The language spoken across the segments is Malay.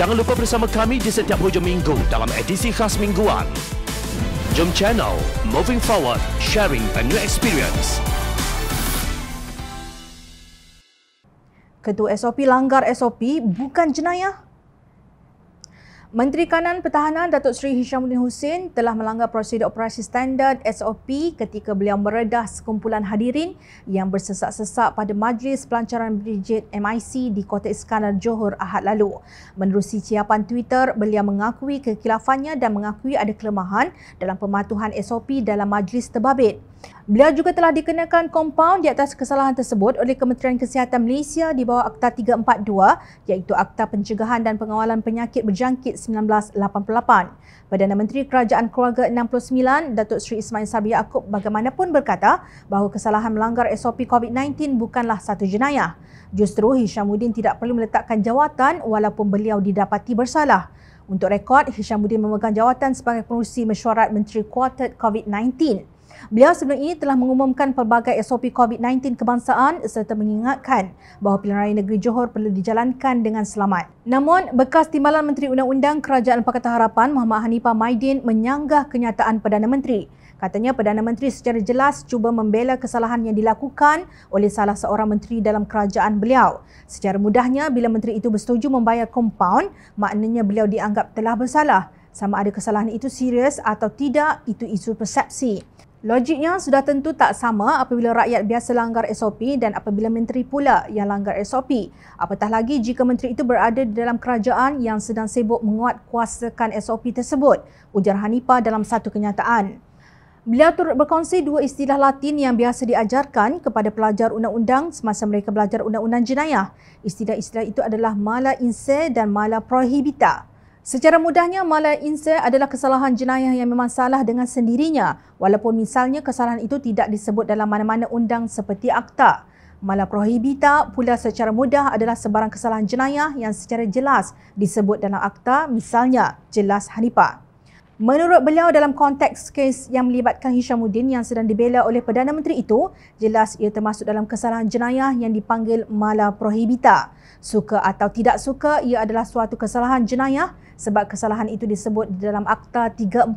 Jangan lupa bersama kami di setiap hujung minggu dalam edisi khas mingguan. Jom channel Moving Forward, sharing a new experience. Ketua SOP langgar SOP bukan jenayah. Menteri Kanan Pertahanan Datuk Seri Hishamuddin Hussein telah melanggar prosedur operasi standard SOP ketika beliau meredah sekumpulan hadirin yang bersesak-sesak pada majlis pelancaran Brigade MIC di Kota Iskandar Johor Ahad lalu. Menerusi ciapan Twitter, beliau mengakui kekilafannya dan mengakui ada kelemahan dalam pematuhan SOP dalam majlis terbabit. Beliau juga telah dikenakan kompaun di atas kesalahan tersebut oleh Kementerian Kesihatan Malaysia di bawah Akta 342 iaitu Akta Pencegahan dan Pengawalan Penyakit Berjangkit 1988. Perdana Menteri Kerajaan Keluarga 69, Datuk Seri Ismail Sabri Yaakob bagaimanapun berkata bahawa kesalahan melanggar SOP COVID-19 bukanlah satu jenayah. Justru Hishamuddin tidak perlu meletakkan jawatan walaupun beliau didapati bersalah. Untuk rekod, Hishamuddin memegang jawatan sebagai pengurusi mesyuarat Menteri Kuartet COVID-19. Beliau sebelum ini telah mengumumkan pelbagai SOP COVID-19 kebangsaan serta mengingatkan bahawa pilihan raya negeri Johor perlu dijalankan dengan selamat. Namun, bekas timbalan Menteri Undang-Undang Kerajaan Pakatan Harapan Muhammad Hanifah Maidin menyanggah kenyataan Perdana Menteri. Katanya Perdana Menteri secara jelas cuba membela kesalahan yang dilakukan oleh salah seorang menteri dalam kerajaan beliau. Secara mudahnya, bila menteri itu bersetuju membayar kompaun, maknanya beliau dianggap telah bersalah. Sama ada kesalahan itu serius atau tidak, itu isu persepsi. Logiknya sudah tentu tak sama apabila rakyat biasa langgar SOP dan apabila menteri pula yang langgar SOP. Apatah lagi jika menteri itu berada di dalam kerajaan yang sedang sibuk menguatkuasakan SOP tersebut, ujar Hanipa dalam satu kenyataan. Beliau turut berkongsi dua istilah latin yang biasa diajarkan kepada pelajar undang-undang semasa mereka belajar undang-undang jenayah. Istilah-istilah itu adalah mala in se dan mala prohibita. Secara mudahnya, malai insya adalah kesalahan jenayah yang memang salah dengan sendirinya walaupun misalnya kesalahan itu tidak disebut dalam mana-mana undang seperti akta. Malah prohibita pula secara mudah adalah sebarang kesalahan jenayah yang secara jelas disebut dalam akta misalnya jelas hanipah. Menurut beliau dalam konteks kes yang melibatkan Hishamuddin yang sedang dibela oleh Perdana Menteri itu, jelas ia termasuk dalam kesalahan jenayah yang dipanggil mala prohibita. Suka atau tidak suka, ia adalah suatu kesalahan jenayah sebab kesalahan itu disebut dalam Akta 342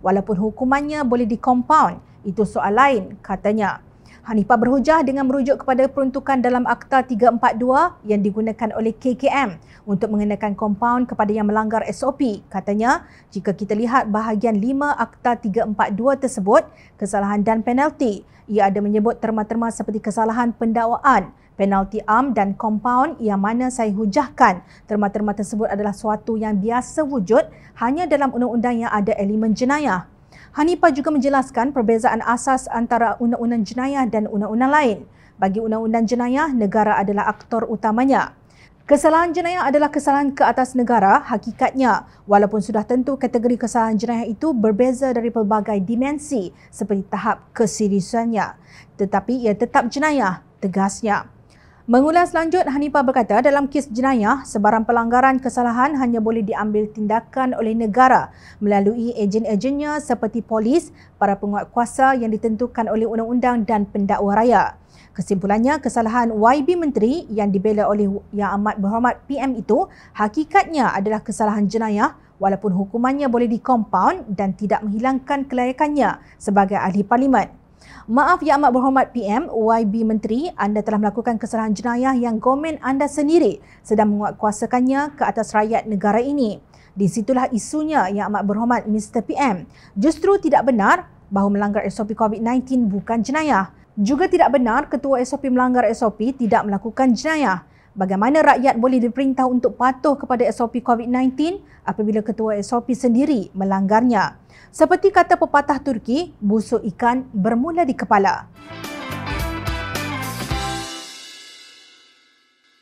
walaupun hukumannya boleh dikompaun. Itu soal lain, katanya. Hanifah berhujah dengan merujuk kepada peruntukan dalam Akta 342 yang digunakan oleh KKM untuk mengenakan kompaun kepada yang melanggar SOP. Katanya, jika kita lihat bahagian 5 Akta 342 tersebut, kesalahan dan penalti, ia ada menyebut terma-terma seperti kesalahan pendakwaan, penalti am dan kompaun yang mana saya hujahkan terma-terma tersebut adalah suatu yang biasa wujud hanya dalam undang-undang yang ada elemen jenayah Hanipa juga menjelaskan perbezaan asas antara undang-undang jenayah dan undang-undang lain. Bagi undang-undang jenayah, negara adalah aktor utamanya. Kesalahan jenayah adalah kesalahan ke atas negara hakikatnya walaupun sudah tentu kategori kesalahan jenayah itu berbeza dari pelbagai dimensi seperti tahap keseriusannya tetapi ia tetap jenayah tegasnya Mengulas lanjut, Hanifah berkata dalam kes jenayah, sebarang pelanggaran kesalahan hanya boleh diambil tindakan oleh negara melalui ejen-ejennya seperti polis, para penguat kuasa yang ditentukan oleh undang-undang dan pendakwa raya. Kesimpulannya, kesalahan YB Menteri yang dibela oleh Yang Amat Berhormat PM itu hakikatnya adalah kesalahan jenayah walaupun hukumannya boleh dikompaun dan tidak menghilangkan kelayakannya sebagai ahli parlimen. Maaf Yang Amat Berhormat PM, YB Menteri, anda telah melakukan kesalahan jenayah yang komen anda sendiri sedang menguatkuasakannya ke atas rakyat negara ini. Di situlah isunya Yang Amat Berhormat Mr. PM. Justru tidak benar bahawa melanggar SOP COVID-19 bukan jenayah. Juga tidak benar ketua SOP melanggar SOP tidak melakukan jenayah. Bagaimana rakyat boleh diperintah untuk patuh kepada SOP COVID-19 apabila ketua SOP sendiri melanggarnya? Seperti kata pepatah Turki, busuk ikan bermula di kepala.